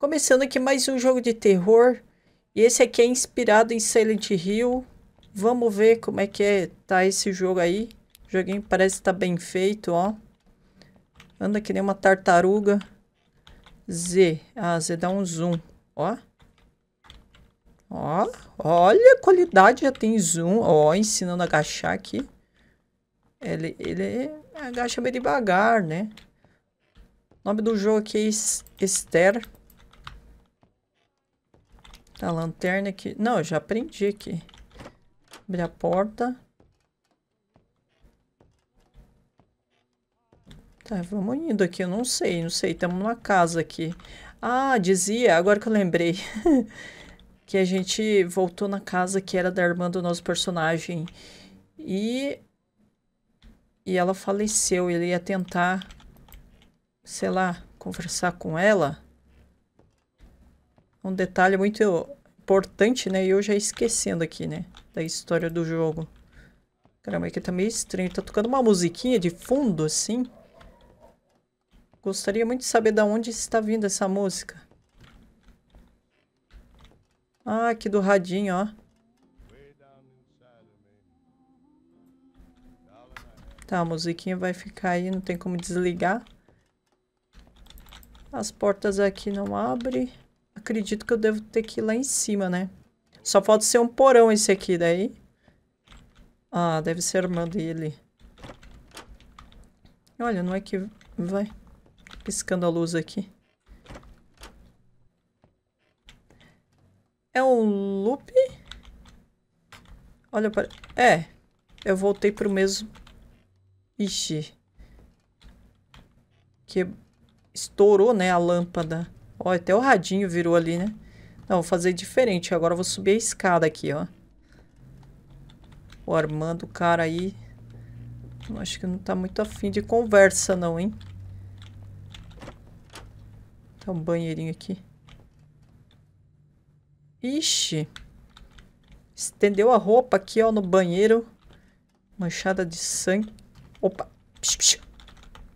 Começando aqui mais um jogo de terror. E esse aqui é inspirado em Silent Hill. Vamos ver como é que é, tá esse jogo aí. O joguinho parece estar tá bem feito, ó. Anda que nem uma tartaruga. Z. Ah, Z dá um zoom. Ó. Ó. Olha a qualidade, já tem zoom. Ó, ensinando a agachar aqui. Ele, ele agacha bem devagar, né? O nome do jogo aqui é Esther. A lanterna aqui. Não, eu já aprendi aqui. Abrir a porta. Tá, vamos indo aqui. Eu não sei, não sei. Estamos numa casa aqui. Ah, dizia, agora que eu lembrei. que a gente voltou na casa que era da irmã do nosso personagem. E. E ela faleceu. Ele ia tentar, sei lá, conversar com ela um detalhe muito importante, né? E eu já esquecendo aqui, né? Da história do jogo. Caramba, aqui tá meio estranho. Tá tocando uma musiquinha de fundo, assim. Gostaria muito de saber da onde está vindo essa música. Ah, aqui do radinho, ó. Tá, a musiquinha vai ficar aí, não tem como desligar. As portas aqui não abrem acredito que eu devo ter que ir lá em cima, né? Só pode ser um porão esse aqui, daí. Ah, deve ser a irmã dele. Olha, não é que vai piscando a luz aqui. É um loop? Olha, para... É, eu voltei pro mesmo... Ixi. Que estourou, né, a lâmpada. Ó, até o radinho virou ali, né? Não, vou fazer diferente. Agora eu vou subir a escada aqui, ó. O Armando, cara aí... Acho que não tá muito afim de conversa, não, hein? Tá um banheirinho aqui. Ixi! Estendeu a roupa aqui, ó, no banheiro. Manchada de sangue. Opa! Psh, psh.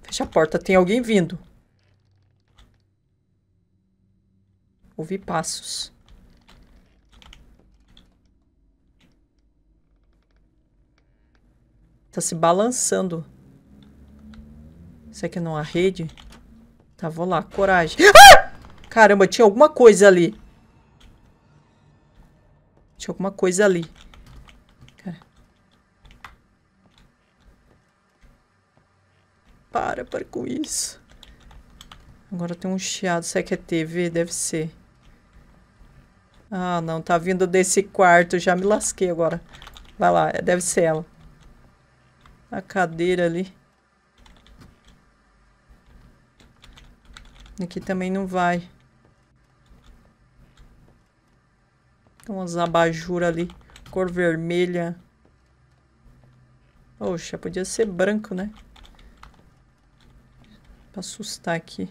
Fecha a porta, tem alguém vindo. Ouvi passos. Tá se balançando. Será que não há rede? Tá, vou lá. Coragem. Ah! Caramba, tinha alguma coisa ali. Tinha alguma coisa ali. Cara. Para, para com isso. Agora tem um chiado. Será que é TV? Deve ser. Ah, não, tá vindo desse quarto, já me lasquei agora. Vai lá, é, deve ser ela. A cadeira ali. Aqui também não vai. Tem umas abajuras ali, cor vermelha. Poxa, podia ser branco, né? Pra assustar aqui.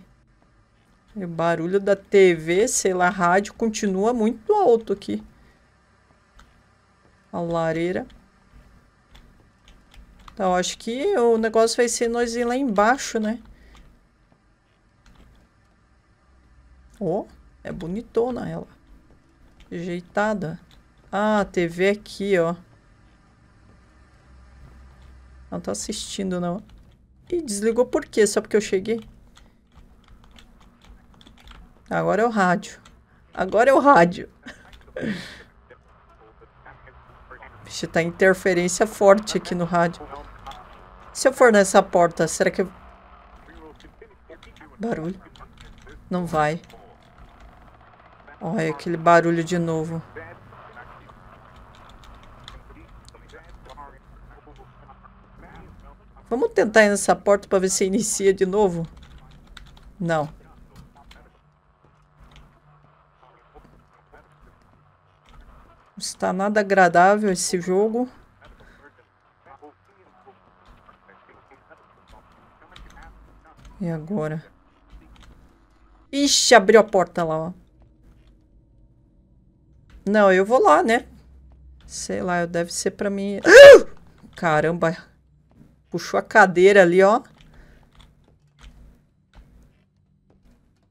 O barulho da TV, sei lá, rádio, continua muito alto aqui. A lareira. Então, acho que o negócio vai ser nós ir lá embaixo, né? Ó, oh, é bonitona ela. Ajeitada. Ah, a TV aqui, ó. Não tá assistindo, não. Ih, desligou por quê? Só porque eu cheguei? Agora é o rádio. Agora é o rádio. Vixe, tá interferência forte aqui no rádio. Se eu for nessa porta, será que... Eu... Barulho. Não vai. Olha aquele barulho de novo. Vamos tentar ir nessa porta para ver se inicia de novo? Não. Está nada agradável esse jogo. E agora? Ixi, abriu a porta lá, ó. Não, eu vou lá, né? Sei lá, deve ser pra mim... Caramba. Puxou a cadeira ali, ó.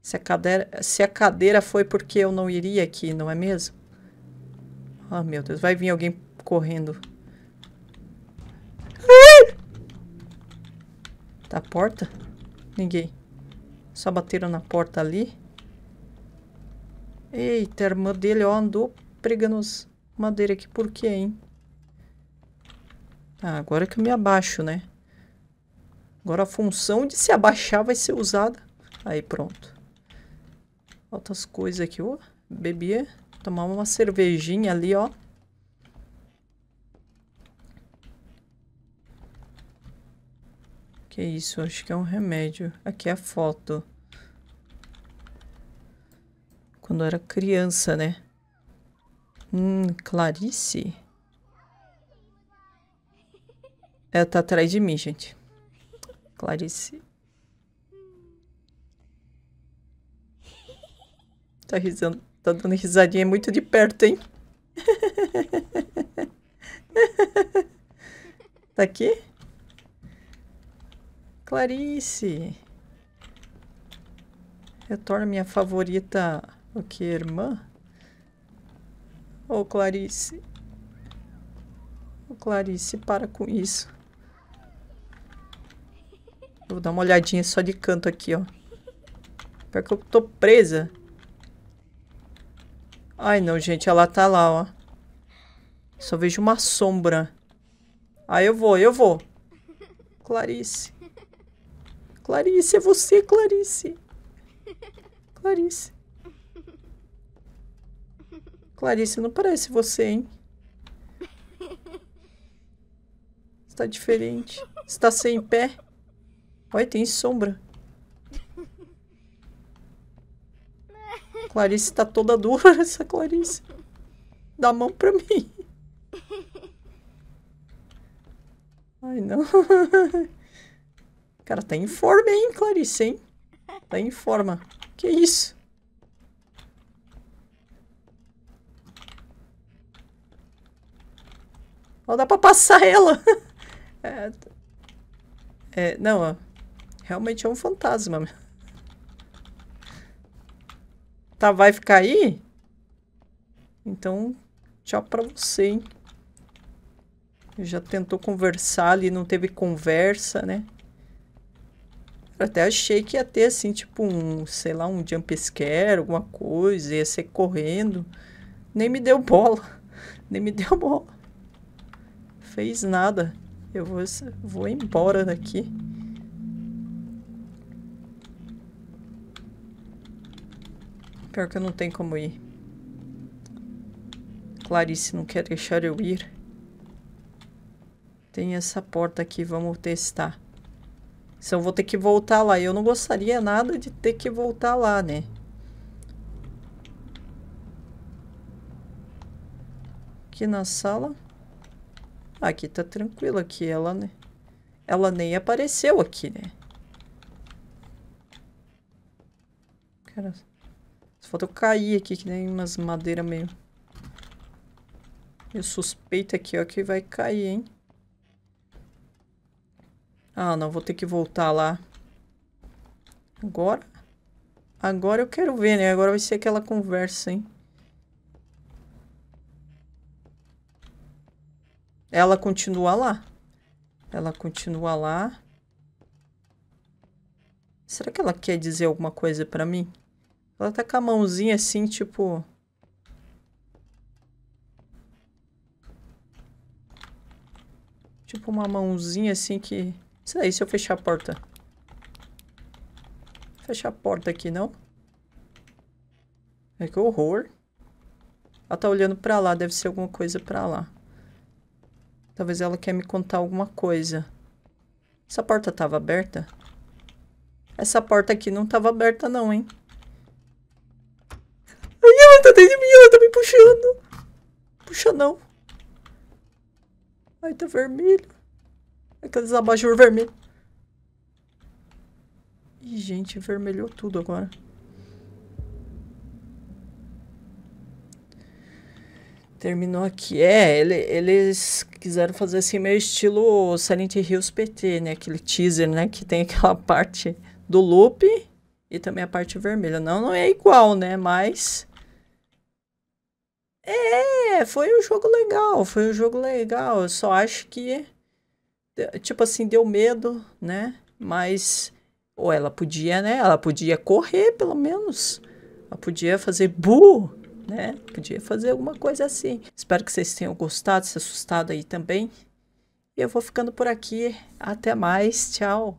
Se a cadeira, se a cadeira foi porque eu não iria aqui, não é mesmo? Ah, oh, meu Deus. Vai vir alguém correndo. Da porta? Ninguém. Só bateram na porta ali. Eita, a irmã dele, ó, andou pregando as madeiras aqui. Por quê, hein? Ah, agora que eu me abaixo, né? Agora a função de se abaixar vai ser usada. Aí, pronto. Outras coisas aqui, ó. Bebê. É? Tomar uma cervejinha ali, ó. Que isso? Acho que é um remédio. Aqui é a foto. Quando eu era criança, né? Hum, Clarice? Ela é, tá atrás de mim, gente. Clarice. Tá risando. Tô dando risadinha muito de perto, hein? tá aqui? Clarice. Retorna minha favorita... O que, irmã? Ô, oh, Clarice. Ô, oh, Clarice, para com isso. vou dar uma olhadinha só de canto aqui, ó. Pior que eu tô presa. Ai, não, gente. Ela tá lá, ó. Só vejo uma sombra. Ai ah, eu vou, eu vou. Clarice. Clarice, é você, Clarice. Clarice. Clarice, não parece você, hein? Está diferente. Está sem pé. Olha, tem sombra. Clarice tá toda dura, essa Clarice. Dá a mão pra mim. Ai, não. Cara, tá em forma, hein, Clarice, hein? Tá em forma. Que isso? Ó, dá pra passar ela. É, é, não, ó. Realmente é um fantasma. Tá, vai ficar aí? Então, tchau pra você, hein? Já tentou conversar ali, não teve conversa, né? Eu até achei que ia ter, assim, tipo um, sei lá, um jump scare, alguma coisa, ia ser correndo. Nem me deu bola. Nem me deu bola. Fez nada. Eu vou, vou embora daqui. Pior que eu não tenho como ir. Clarice não quer deixar eu ir. Tem essa porta aqui, vamos testar. Se eu vou ter que voltar lá. Eu não gostaria nada de ter que voltar lá, né? Aqui na sala. Ah, aqui tá tranquilo aqui, ela, né? Ela nem apareceu aqui, né? Cara... Falta eu cair aqui, que nem umas madeiras meio... Eu suspeito aqui, ó, que vai cair, hein? Ah, não, vou ter que voltar lá. Agora? Agora eu quero ver, né? Agora vai ser aquela conversa, hein? Ela continua lá. Ela continua lá. Será que ela quer dizer alguma coisa pra mim? Ela tá com a mãozinha assim, tipo. Tipo uma mãozinha assim que. Isso daí, se eu fechar a porta. Fechar a porta aqui, não? É que horror. Ela tá olhando pra lá, deve ser alguma coisa pra lá. Talvez ela quer me contar alguma coisa. Essa porta tava aberta? Essa porta aqui não tava aberta não, hein? puxando. Puxa não. Ai, tá vermelho. Aqueles é abajur vermelho. Ih, gente, vermelhou tudo agora. Terminou aqui. É, ele, eles quiseram fazer assim meio estilo Silent Hills PT, né? Aquele teaser, né? Que tem aquela parte do loop e também a parte vermelha. Não, não é igual, né? Mas é, foi um jogo legal, foi um jogo legal. Eu só acho que, tipo assim, deu medo, né? Mas, ou ela podia, né? Ela podia correr, pelo menos. Ela podia fazer bu, né? Podia fazer alguma coisa assim. Espero que vocês tenham gostado, se assustado aí também. E eu vou ficando por aqui. Até mais, tchau.